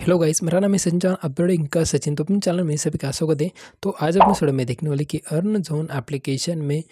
hello guys मेरा नाम है सचिन जान अपलोडिंग का सचिन तो अपने चैनल में सभी का स्वागत है तो आज अपने वीडियो में देखने वाले कि अर्न जोन एप्लीकेशन में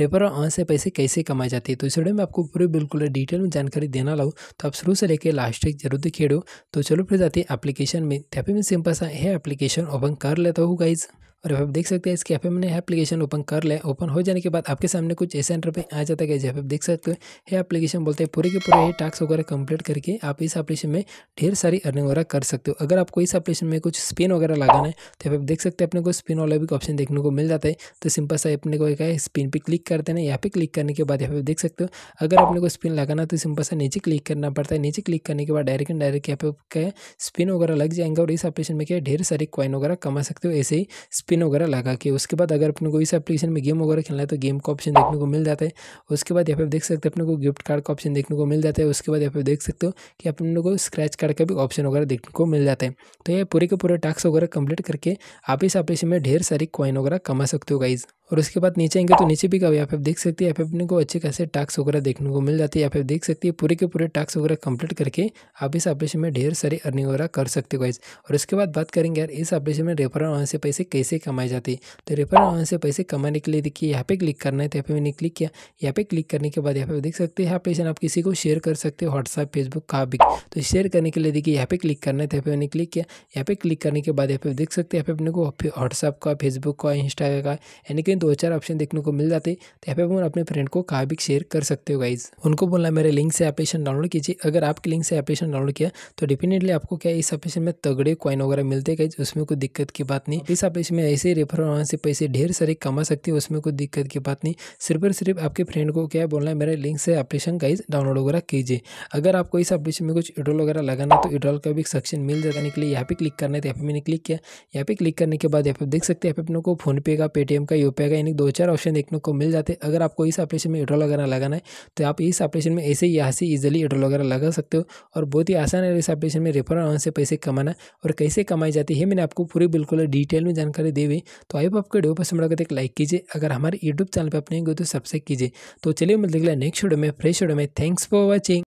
रेपर और अर्न से पैसे कैसे कमाए जाते हैं तो इस वीडियो में आपको पूरी बिल्कुल डिटेल में जानकारी देना लाऊँ तो आप शुरू से लेकर लास्ट तक जरूर दिखेड़ो तो चलो फिर जाते हैं एप्लीकेशन में तभी तो मैं सिंपल सा है एप्लीकेशन ओपन कर लेता हूँ गाइज़ और आप देख सकते हैं इसके पे मैंने एप्लीकेशन ओपन कर लिया ओपन हो जाने के बाद आपके सामने कुछ ऐसे एंटर पे आ जाता है जैसे आप देख सकते हो ये एप्लीकेशन बोलते हैं पूरे के पूरे ये टास्क वगैरह कंप्लीट करके आप इस एप्लीकेशन में ढेर सारी अर्निंग वगैरह कर सकते हो अगर आपको इस एप्लीकेशन में कुछ स्पिन वगैरह लगाना है तो आप देख सकते हैं अपने को स्पिन वाला भी ऑप्शन देखने को मिल जाता है तो सिंपल सा अपने को क्या है स्पिन पर क्लिक करते हैं यहाँ पे क्लिक करने के बाद यहाँ पे देख सकते हो अगर अपने को स्पिन लगाना तो सिंपल सा नीचे क्लिक करना पड़ता है नीचे क्लिक करने के बाद डायरेक्ट एंड डायरेक्ट यहाँ पे क्या स्पिन वगैरह लग जाएंगे और इस एप्लीकेशन में क्या ढेर सारी कॉइन वगैरह कमा सकते हो ऐसे ही स्पिन वगैरह लगा के उसके बाद अगर अपने को इस एप्लीकेशन में गेम वगैरह खेलना है तो गेम का ऑप्शन देखने को मिल जाता है उसके बाद यहाँ पे देख सकते हैं अपने को गिफ्ट कार्ड का ऑप्शन देखने को मिल जाता है उसके बाद यहाँ पे देख सकते हो कि अपने को स्क्रैच कार्ड का भी ऑप्शन वगैरह देखने को मिल जाता है तो ये पूरे के पूरे टास्क वगैरह कंप्लीट करके आप इस एप्लीकेशन में ढेर सारी कॉइन वगैरह कमा सकते हो गाइज़ और उसके बाद नीचे आएंगे तो नीचे भी कभी एफ एफ देख सकती है एफ एफ को अच्छे खासे टास्क वगैरह देखने को मिल जाती है एफ एफ देख सकती है पूरे के पूरे टास्क वगैरह कंप्लीट करके आप इस ऑपरेशन में ढेर सारी अर्निंग वगैरह कर सकते हो गाइज और उसके बाद बात करेंगे यार इस ऑपरेशन में रेफरल वहाँ से पैसे कैसे कमाए जाते हैं तो रेफरल वहाँ से पैसे कमाने के लिए देखिए यहाँ पे क्लिक करना है तो यहाँ पे मैंने क्लिक किया यहाँ पे क्लिक करने के बाद यहाँ पे देख सकते हैं ऑपरेशन आप किसी को शेयर कर सकते हो व्हाट्सअप फेसबुक का भी तो शेयर करने के लिए देखिए यहाँ पे क्लिक करना है तो यहाँ पे मैंने क्लिक किया यहाँ पे क्लिक करने के बाद यहाँ पे देख सकते हैं यहाँ पे अपने को व्हाट्सअप का फेसबुक का इंस्टाग्राम का यानी कि ऑप्शन दो चार ऑप्शन देखने को मिल जाते तो यहाँ पे अपन अपने फ्रेंड को कहा भी शेयर कर सकते हो गाइज उनको बोलना मेरे लिंक से एप्लीकेशन डाउनलोड कीजिए अगर आपके लिंक से एप्लीकेशन डाउनलोड किया तो डेफिनेटली आपको क्या इस एप्लीकेशन में तगड़े कॉइन वगैरह मिलते गाइज उसमें कोई दिक्कत की बात नहीं इस एप्लीकेशन में ऐसे रेफर से पैसे ढेर सारे कमा सकते हो उसमें कोई दिक्कत की बात नहीं सिर्फ और सिर्फ आपके फ्रेंड को क्या बोलना है मेरे लिंक से एप्लीकेशन गाइज डाउनलोड वगैरह कीजिए अगर आपको इस एप्लीकेशन में कुछ इड्रॉल वगैरह लगाना तो इड्रॉल का भी सेक्शन मिल जाता है लिए यहाँ पे क्लिक करना है तो यहाँ पे मैंने क्लिक किया यहाँ पे क्लिक करने के बाद यहाँ पे देख सकते हैं यहाँ पे अपने को फोनपे का पेटीएम का यूपीआई जाएगा यानी दो चार ऑप्शन देखने को मिल जाते हैं अगर आपको इस ऑपरेशन में एड्रॉल वगैरह लगाना है तो आप इस ऑपरेशन में ऐसे ही यहाँ से ईजिली एड्रॉल वगैरह लगा सकते हो और बहुत ही आसान है इस एप्लीकेशन में रेफर अमाउंट से पैसे कमाना और कैसे कमाई जाती है मैंने आपको पूरी बिल्कुल डिटेल में जानकारी दी हुई तो आई आपको वीडियो पसंद लगा तो एक लाइक कीजिए अगर हमारे यूट्यूब चैनल पर अपने नहीं गए तो सब्सक्राइब कीजिए तो चलिए देख लिया नेक्स्ट वीडियो में फ्रेश वीडियो में थैंक्स फॉर वॉचिंग